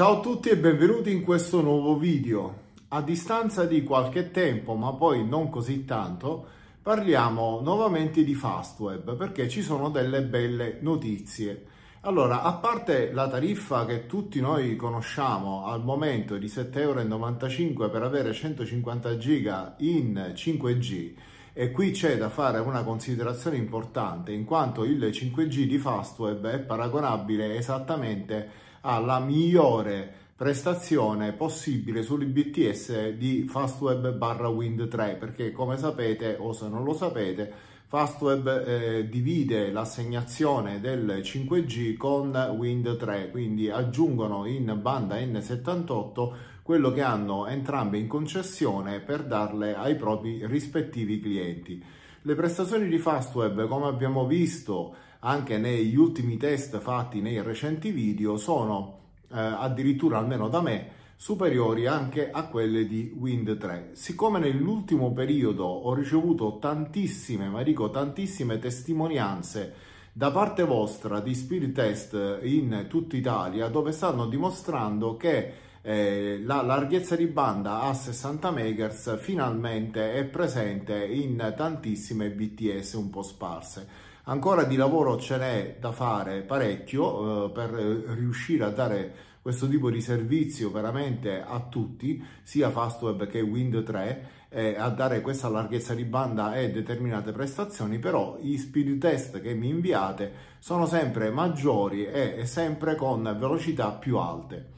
Ciao a tutti e benvenuti in questo nuovo video. A distanza di qualche tempo, ma poi non così tanto, parliamo nuovamente di Fastweb perché ci sono delle belle notizie. Allora, a parte la tariffa che tutti noi conosciamo al momento di 7,95€ per avere 150 giga in 5G, e qui c'è da fare una considerazione importante in quanto il 5G di Fastweb è paragonabile esattamente a ha la migliore prestazione possibile sull'IBTS di Fastweb barra Wind 3 perché come sapete o se non lo sapete Fastweb eh, divide l'assegnazione del 5G con Wind 3 quindi aggiungono in banda N78 quello che hanno entrambe in concessione per darle ai propri rispettivi clienti. Le prestazioni di Fastweb come abbiamo visto anche negli ultimi test fatti nei recenti video sono eh, addirittura almeno da me superiori anche a quelle di Wind 3. Siccome nell'ultimo periodo ho ricevuto tantissime, ma dico tantissime testimonianze da parte vostra di Spirit Test in tutta Italia dove stanno dimostrando che eh, la larghezza di banda a 60 MHz finalmente è presente in tantissime BTS un po' sparse. Ancora di lavoro ce n'è da fare parecchio eh, per riuscire a dare questo tipo di servizio veramente a tutti, sia Fastweb che Wind 3, eh, a dare questa larghezza di banda e determinate prestazioni, però i speed test che mi inviate sono sempre maggiori e, sempre con velocità più alte.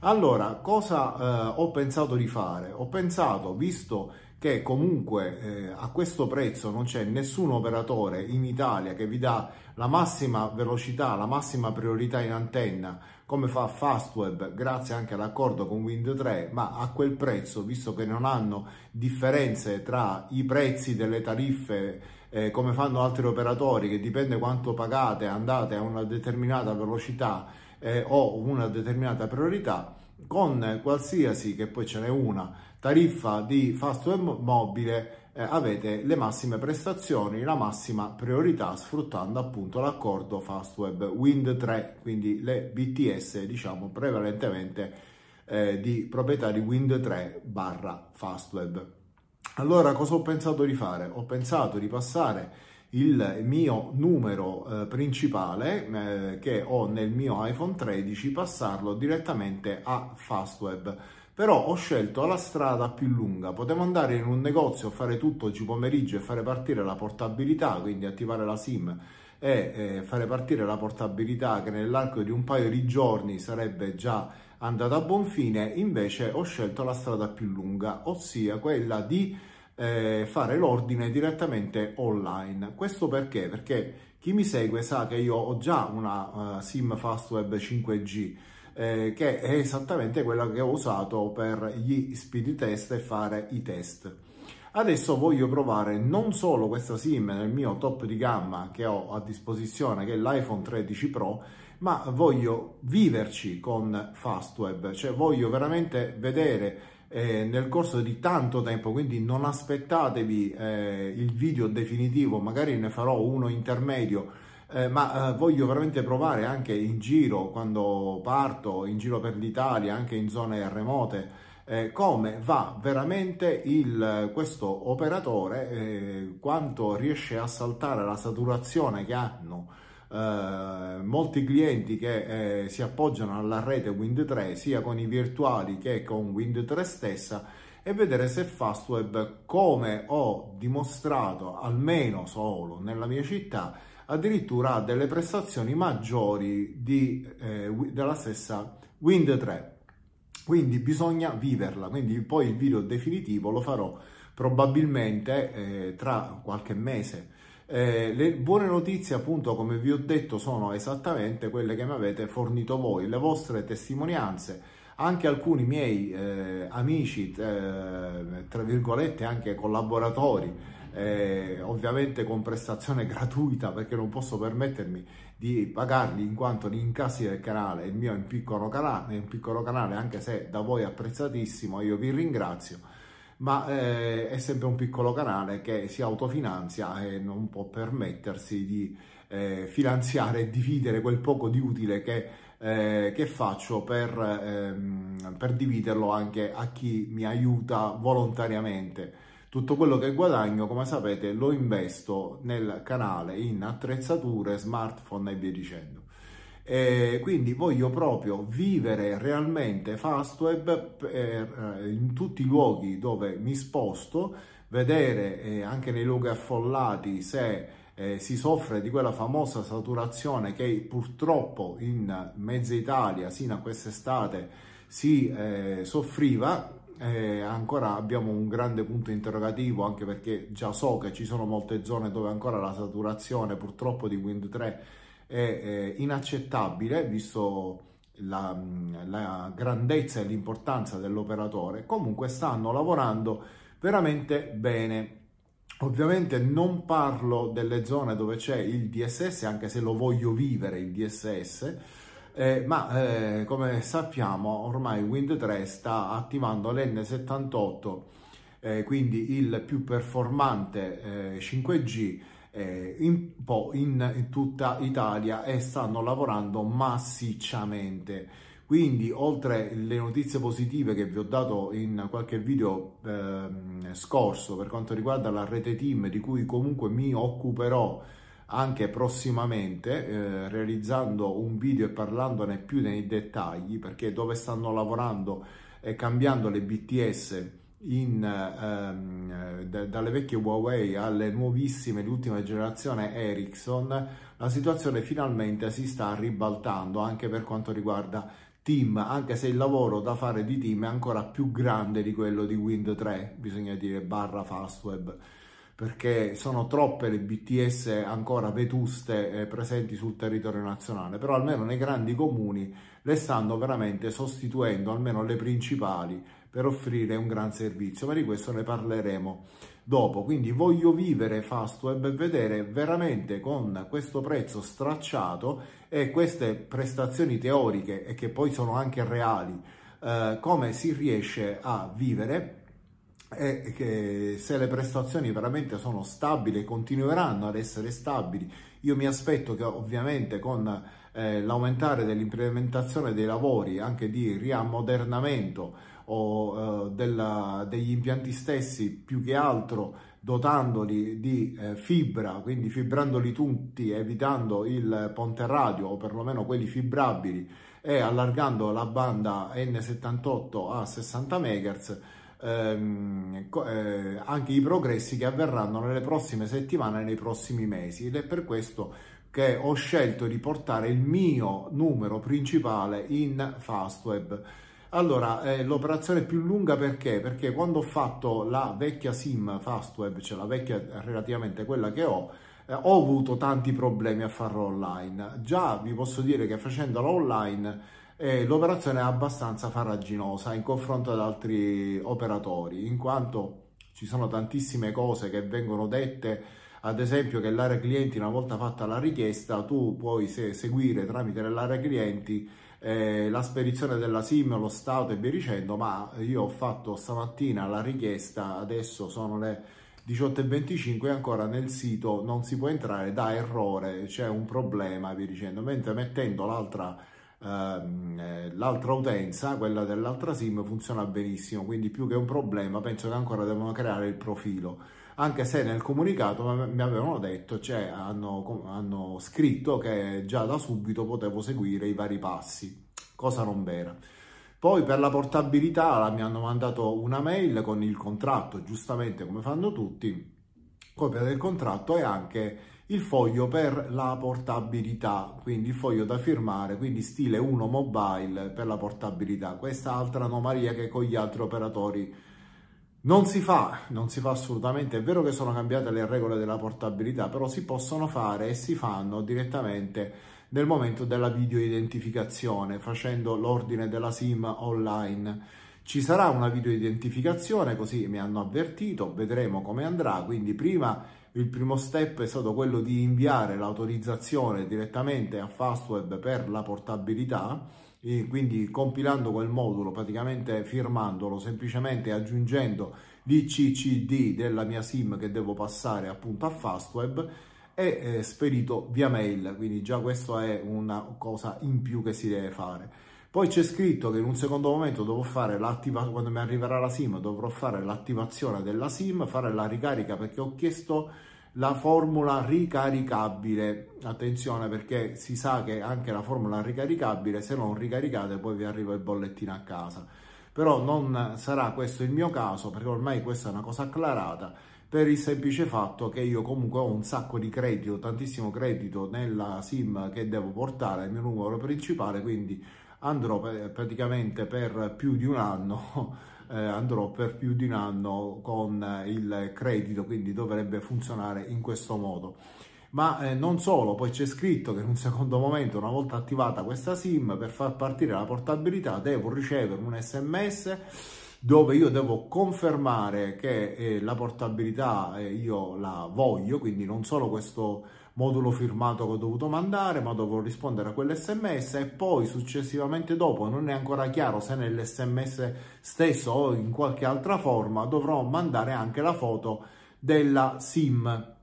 Allora, cosa eh, ho pensato di fare? Ho pensato, visto che comunque eh, a questo prezzo non c'è nessun operatore in Italia che vi dà la massima velocità, la massima priorità in antenna come fa Fastweb grazie anche all'accordo con Wind 3 ma a quel prezzo visto che non hanno differenze tra i prezzi delle tariffe eh, come fanno altri operatori che dipende quanto pagate andate a una determinata velocità eh, o una determinata priorità con qualsiasi che poi ce n'è una tariffa di fast web mobile eh, avete le massime prestazioni, la massima priorità sfruttando appunto l'accordo fast web Wind 3, quindi le BTS diciamo prevalentemente eh, di proprietari Wind 3 barra fast web. Allora cosa ho pensato di fare? Ho pensato di passare il mio numero eh, principale eh, che ho nel mio iPhone 13 passarlo direttamente a Fastweb però ho scelto la strada più lunga, potevo andare in un negozio, fare tutto oggi pomeriggio e fare partire la portabilità, quindi attivare la SIM e eh, fare partire la portabilità che nell'arco di un paio di giorni sarebbe già andata a buon fine, invece ho scelto la strada più lunga, ossia quella di eh, fare l'ordine direttamente online. Questo perché? Perché chi mi segue sa che io ho già una uh, SIM Fastweb 5G, eh, che è esattamente quella che ho usato per gli speed test e fare i test. Adesso voglio provare non solo questa SIM nel mio top di gamma che ho a disposizione, che è l'iPhone 13 Pro, ma voglio viverci con Fastweb, cioè voglio veramente vedere eh, nel corso di tanto tempo, quindi non aspettatevi eh, il video definitivo, magari ne farò uno intermedio eh, ma eh, voglio veramente provare anche in giro, quando parto, in giro per l'Italia, anche in zone remote, eh, come va veramente il, questo operatore, eh, quanto riesce a saltare la saturazione che hanno Uh, molti clienti che eh, si appoggiano alla rete Wind 3 sia con i virtuali che con Wind 3 stessa e vedere se Fastweb come ho dimostrato almeno solo nella mia città addirittura ha delle prestazioni maggiori di, eh, della stessa Wind 3. Quindi bisogna viverla, quindi poi il video definitivo lo farò probabilmente eh, tra qualche mese. Eh, le buone notizie, appunto, come vi ho detto, sono esattamente quelle che mi avete fornito voi, le vostre testimonianze. Anche alcuni miei eh, amici, eh, tra virgolette, anche collaboratori, eh, ovviamente con prestazione gratuita perché non posso permettermi di pagarli in quanto gli incassi del canale, il mio è un piccolo canale, un piccolo canale anche se da voi apprezzatissimo, io vi ringrazio, ma eh, è sempre un piccolo canale che si autofinanzia e non può permettersi di eh, finanziare e dividere quel poco di utile che, eh, che faccio per, ehm, per dividerlo anche a chi mi aiuta volontariamente. Tutto quello che guadagno, come sapete, lo investo nel canale in attrezzature, smartphone e via dicendo. E quindi voglio proprio vivere realmente Fastweb eh, in tutti i luoghi dove mi sposto, vedere eh, anche nei luoghi affollati se eh, si soffre di quella famosa saturazione che purtroppo in mezza Italia sino a quest'estate si eh, soffriva eh, ancora abbiamo un grande punto interrogativo anche perché già so che ci sono molte zone dove ancora la saturazione purtroppo di Wind 3 è, è eh, inaccettabile visto la, mm, la grandezza e l'importanza dell'operatore comunque stanno lavorando veramente bene Ovviamente non parlo delle zone dove c'è il DSS, anche se lo voglio vivere il DSS, eh, ma eh, come sappiamo ormai Wind 3 sta attivando l'N78, eh, quindi il più performante 5G eh, eh, in, in, in tutta Italia e stanno lavorando massicciamente. Quindi oltre le notizie positive che vi ho dato in qualche video ehm, scorso per quanto riguarda la rete team di cui comunque mi occuperò anche prossimamente eh, realizzando un video e parlandone più nei dettagli perché dove stanno lavorando e cambiando le BTS in, ehm, da, dalle vecchie Huawei alle nuovissime di ultima generazione Ericsson la situazione finalmente si sta ribaltando anche per quanto riguarda team anche se il lavoro da fare di team è ancora più grande di quello di Wind 3 bisogna dire barra Fastweb perché sono troppe le BTS ancora vetuste eh, presenti sul territorio nazionale, però almeno nei grandi comuni le stanno veramente sostituendo, almeno le principali, per offrire un gran servizio, ma di questo ne parleremo dopo. Quindi voglio vivere Fastweb e vedere veramente con questo prezzo stracciato e queste prestazioni teoriche e che poi sono anche reali, eh, come si riesce a vivere e che se le prestazioni veramente sono stabili e continueranno ad essere stabili, io mi aspetto che ovviamente con eh, l'aumentare dell'implementazione dei lavori anche di riammodernamento o eh, della, degli impianti stessi più che altro dotandoli di eh, fibra, quindi fibrandoli tutti, evitando il ponte radio o perlomeno quelli fibrabili e allargando la banda N78 a 60 MHz, ehm, eh, anche i progressi che avverranno nelle prossime settimane, nei prossimi mesi ed è per questo che ho scelto di portare il mio numero principale in Fastweb. Allora, eh, l'operazione è più lunga perché? Perché quando ho fatto la vecchia SIM Fastweb, cioè la vecchia relativamente quella che ho, eh, ho avuto tanti problemi a farlo online. Già vi posso dire che facendola online e l'operazione è abbastanza farraginosa in confronto ad altri operatori, in quanto ci sono tantissime cose che vengono dette, ad esempio che l'area clienti una volta fatta la richiesta tu puoi se, seguire tramite l'area clienti eh, la spedizione della SIM, lo stato e via dicendo, ma io ho fatto stamattina la richiesta, adesso sono le 18.25 e ancora nel sito non si può entrare da errore, c'è un problema via dicendo, mentre mettendo l'altra Ehm, eh, l'altra utenza, quella dell'altra SIM, funziona benissimo, quindi più che un problema penso che ancora devono creare il profilo, anche se nel comunicato mi avevano detto, cioè hanno, hanno scritto che già da subito potevo seguire i vari passi, cosa non vera. Poi per la portabilità mi hanno mandato una mail con il contratto, giustamente come fanno tutti, copia del contratto e anche il foglio per la portabilità, quindi il foglio da firmare, quindi stile 1 mobile per la portabilità. Questa altra anomalia che con gli altri operatori non si fa, non si fa assolutamente. È vero che sono cambiate le regole della portabilità, però si possono fare e si fanno direttamente nel momento della videoidentificazione, facendo l'ordine della SIM online. Ci sarà una videoidentificazione, così mi hanno avvertito, vedremo come andrà, quindi prima il primo step è stato quello di inviare l'autorizzazione direttamente a Fastweb per la portabilità quindi compilando quel modulo praticamente firmandolo semplicemente aggiungendo l'ICCD della mia sim che devo passare appunto a Fastweb e eh, spedito via mail quindi già questo è una cosa in più che si deve fare poi c'è scritto che in un secondo momento dovrò fare l'attivazione, quando mi arriverà la SIM, dovrò fare l'attivazione della SIM, fare la ricarica perché ho chiesto la formula ricaricabile. Attenzione perché si sa che anche la formula ricaricabile, se non ricaricate poi vi arriva il bollettino a casa. Però non sarà questo il mio caso perché ormai questa è una cosa acclarata per il semplice fatto che io comunque ho un sacco di credito, tantissimo credito nella SIM che devo portare, il mio numero principale, quindi andrò eh, praticamente per più di un anno eh, andrò per più di un anno con il credito quindi dovrebbe funzionare in questo modo ma eh, non solo, poi c'è scritto che in un secondo momento, una volta attivata questa SIM, per far partire la portabilità devo ricevere un sms dove io devo confermare che eh, la portabilità eh, io la voglio, quindi non solo questo modulo firmato che ho dovuto mandare, ma dovrò rispondere a quell'SMS e poi successivamente dopo, non è ancora chiaro se nell'SMS stesso o in qualche altra forma, dovrò mandare anche la foto della SIM.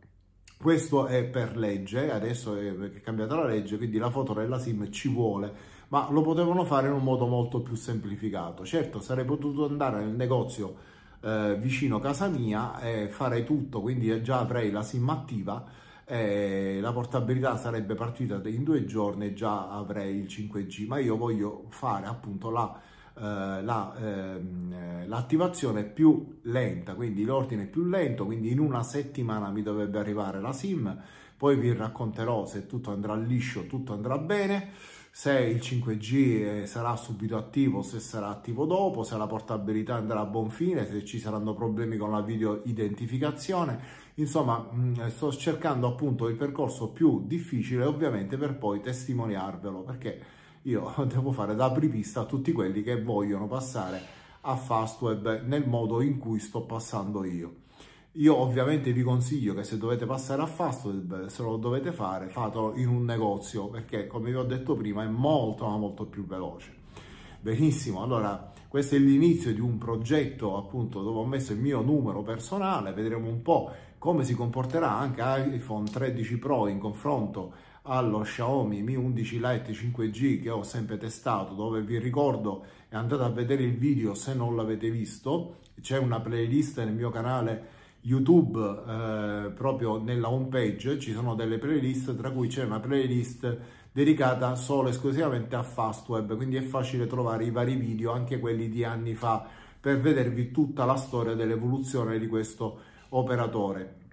Questo è per legge, adesso è cambiata la legge, quindi la foto della SIM ci vuole ma lo potevano fare in un modo molto più semplificato. Certo, sarei potuto andare nel negozio eh, vicino casa mia e fare tutto, quindi già avrei la SIM attiva, eh, la portabilità sarebbe partita in due giorni e già avrei il 5G, ma io voglio fare appunto la eh, ehm, l'attivazione la, eh, più lenta, quindi l'ordine più lento, quindi in una settimana mi dovrebbe arrivare la SIM, poi vi racconterò se tutto andrà liscio, tutto andrà bene, se il 5G eh, sarà subito attivo, se sarà attivo dopo, se la portabilità andrà a buon fine, se ci saranno problemi con la video identificazione, Insomma, mm, sto cercando appunto il percorso più difficile, ovviamente, per poi testimoniarvelo, perché io devo fare da apripista a tutti quelli che vogliono passare a Fastweb nel modo in cui sto passando io. Io ovviamente vi consiglio che se dovete passare a Fastweb, se lo dovete fare, fatelo in un negozio, perché come vi ho detto prima è molto ma molto più veloce. Benissimo, allora questo è l'inizio di un progetto appunto dove ho messo il mio numero personale, vedremo un po' come si comporterà anche iPhone 13 Pro in confronto allo Xiaomi Mi 11 Lite 5G che ho sempre testato, dove vi ricordo andate a vedere il video se non l'avete visto, c'è una playlist nel mio canale YouTube eh, proprio nella home page ci sono delle playlist tra cui c'è una playlist dedicata solo e esclusivamente a Fastweb quindi è facile trovare i vari video anche quelli di anni fa per vedervi tutta la storia dell'evoluzione di questo operatore.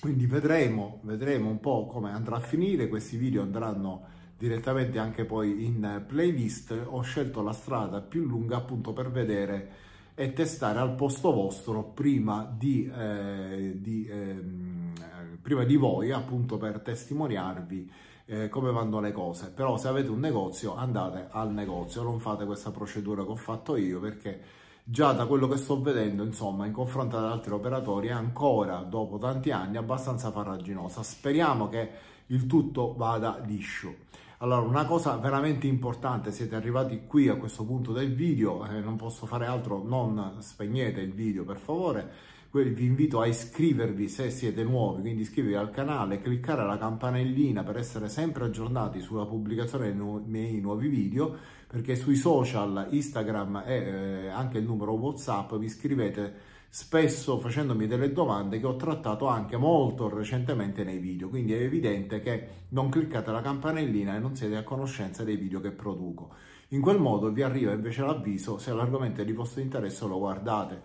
Quindi vedremo, vedremo un po' come andrà a finire, questi video andranno direttamente anche poi in playlist. Ho scelto la strada più lunga appunto per vedere e testare al posto vostro prima di, eh, di, eh, prima di voi appunto per testimoniarvi eh, come vanno le cose però se avete un negozio andate al negozio non fate questa procedura che ho fatto io perché già da quello che sto vedendo, insomma, in confronto ad altri operatori, è ancora dopo tanti anni abbastanza farraginosa. Speriamo che il tutto vada liscio. Allora, una cosa veramente importante, siete arrivati qui a questo punto del video, eh, non posso fare altro, non spegnete il video per favore, vi invito a iscrivervi se siete nuovi, quindi iscrivervi al canale, cliccare la campanellina per essere sempre aggiornati sulla pubblicazione dei miei nuovi video, perché sui social, Instagram e eh, anche il numero WhatsApp vi scrivete spesso facendomi delle domande che ho trattato anche molto recentemente nei video, quindi è evidente che non cliccate la campanellina e non siete a conoscenza dei video che produco. In quel modo vi arriva invece l'avviso se l'argomento è di vostro interesse lo guardate.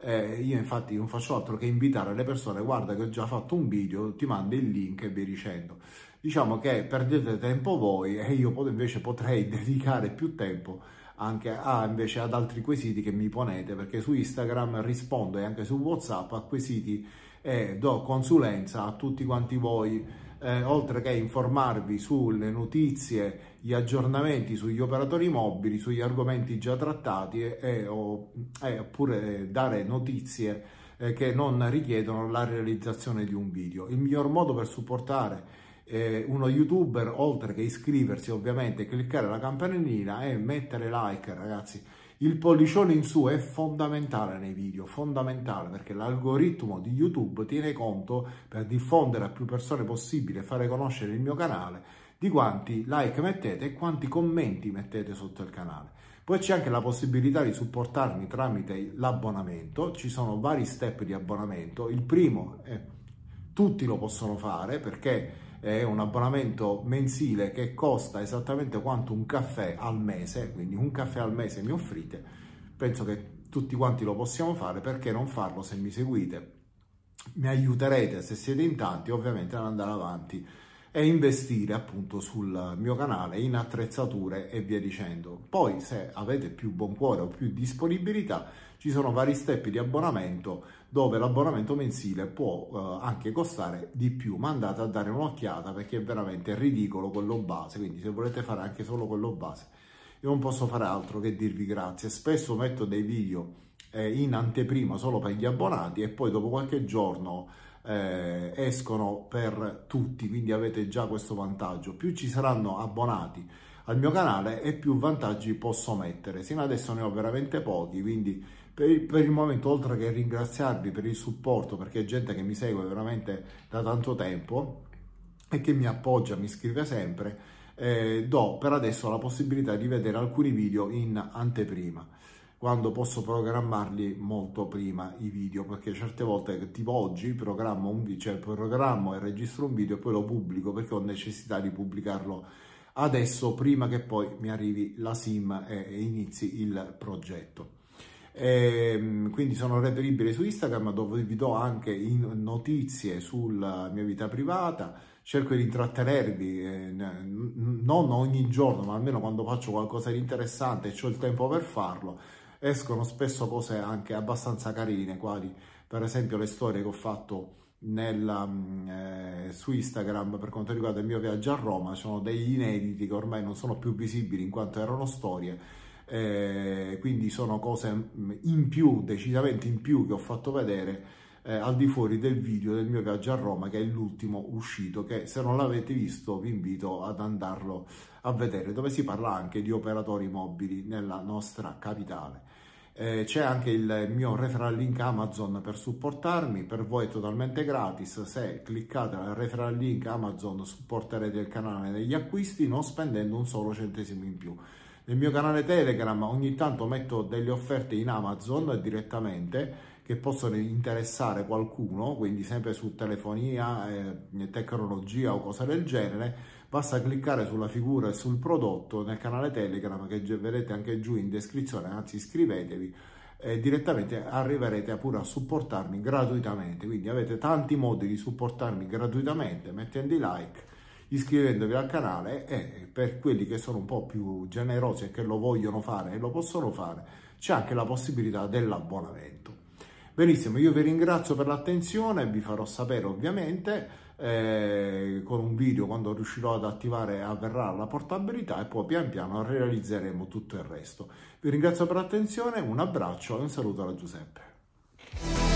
Eh, io infatti non faccio altro che invitare le persone, guarda che ho già fatto un video, ti mando il link e vi dicendo diciamo che perdete tempo voi e io invece potrei dedicare più tempo anche a, invece, ad altri quesiti che mi ponete perché su Instagram rispondo e anche su Whatsapp a quesiti e do consulenza a tutti quanti voi eh, oltre che informarvi sulle notizie, gli aggiornamenti sugli operatori mobili, sugli argomenti già trattati e, e, o, e oppure eh, dare notizie eh, che non richiedono la realizzazione di un video. Il miglior modo per supportare eh, uno youtuber oltre che iscriversi ovviamente cliccare la campanellina e mettere like ragazzi il pollicione in su è fondamentale nei video, fondamentale perché l'algoritmo di YouTube tiene conto per diffondere a più persone possibile, fare conoscere il mio canale, di quanti like mettete e quanti commenti mettete sotto il canale. Poi c'è anche la possibilità di supportarmi tramite l'abbonamento, ci sono vari step di abbonamento, il primo è tutti lo possono fare perché è un abbonamento mensile che costa esattamente quanto un caffè al mese, quindi un caffè al mese mi offrite, penso che tutti quanti lo possiamo fare, perché non farlo se mi seguite? Mi aiuterete se siete in tanti ovviamente ad andare avanti e investire appunto sul mio canale in attrezzature e via dicendo. Poi se avete più buon cuore o più disponibilità ci sono vari step di abbonamento dove l'abbonamento mensile può eh, anche costare di più, ma andate a dare un'occhiata perché è veramente ridicolo quello base, quindi se volete fare anche solo quello base, io non posso fare altro che dirvi grazie, spesso metto dei video eh, in anteprima solo per gli abbonati e poi dopo qualche giorno eh, escono per tutti, quindi avete già questo vantaggio, più ci saranno abbonati al mio canale e più vantaggi posso mettere, sino adesso ne ho veramente pochi, quindi per il, per il, momento, oltre che ringraziarvi per il supporto, perché è gente che mi segue veramente da tanto tempo e che mi appoggia, mi scrive sempre, eh, do per adesso la possibilità di vedere alcuni video in anteprima quando posso programmarli molto prima i video perché certe volte tipo oggi programmo un cioè programmo e registro un video e poi lo pubblico perché ho necessità di pubblicarlo adesso prima che poi mi arrivi la sim e inizi il progetto e, ehm, quindi sono reperibile su Instagram dove vi do anche notizie sulla mia vita privata, cerco di intrattenervi, eh, non ogni giorno, ma almeno quando faccio qualcosa di interessante e ho il tempo per farlo, escono spesso cose anche abbastanza carine, quali per esempio le storie che ho fatto nella, mm, eh, su Instagram per quanto riguarda il mio viaggio a Roma, sono degli inediti che ormai non sono più visibili in quanto erano storie, eh, quindi sono cose mm, in più, decisamente in più che ho fatto vedere eh, al di fuori del video del mio viaggio a Roma che è l'ultimo uscito che se non l'avete visto vi invito ad andarlo a vedere dove si parla anche di operatori mobili nella nostra capitale. Eh, c'è anche il mio referral link Amazon per supportarmi, per voi è totalmente gratis, se cliccate al referral link Amazon supporterete il canale negli acquisti non spendendo un solo centesimo in più. Nel mio canale Telegram ogni tanto metto delle offerte in Amazon direttamente che possono interessare qualcuno, quindi sempre su telefonia, eh, tecnologia o cose del genere, basta cliccare sulla figura e sul prodotto nel canale Telegram che vedete anche giù in descrizione, anzi iscrivetevi e direttamente arriverete pure a supportarmi gratuitamente, quindi avete tanti modi di supportarmi gratuitamente mettendo i like iscrivendovi al canale e per quelli che sono un po' più generosi e che lo vogliono fare e lo possono fare, c'è anche la possibilità dell'abbonamento. Benissimo, io vi ringrazio per l'attenzione, vi farò sapere ovviamente eh, con un video quando riuscirò ad attivare avverrà la portabilità e poi pian piano realizzeremo tutto il resto. Vi ringrazio per l'attenzione, un abbraccio e un saluto da Giuseppe.